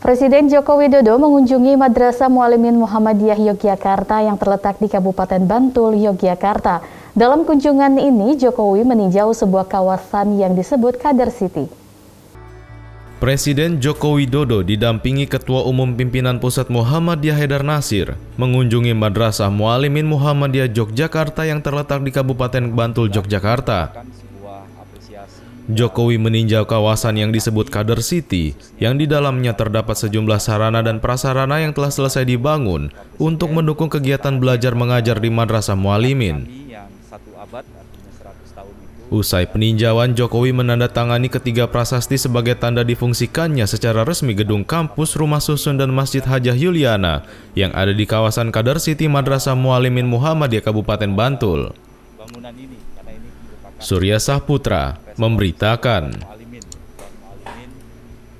Presiden Joko Widodo mengunjungi Madrasah Mualimin Muhammadiyah Yogyakarta yang terletak di Kabupaten Bantul, Yogyakarta. Dalam kunjungan ini, Jokowi meninjau sebuah kawasan yang disebut Kader City. Presiden Joko Widodo didampingi Ketua Umum Pimpinan Pusat Muhammadiyah Haidar Nasir mengunjungi Madrasah Mualimin Muhammadiyah Yogyakarta yang terletak di Kabupaten Bantul, Yogyakarta. Jokowi meninjau kawasan yang disebut Kader City, yang di dalamnya terdapat sejumlah sarana dan prasarana yang telah selesai dibangun untuk mendukung kegiatan belajar mengajar di Madrasah Mualimin. Usai peninjauan, Jokowi menandatangani ketiga prasasti sebagai tanda difungsikannya secara resmi gedung kampus, rumah susun, dan Masjid Hajah Yuliana yang ada di kawasan Kader City Madrasah Mualimin Muhammadiyah Kabupaten Bantul. Surya Sahputra memberitakan.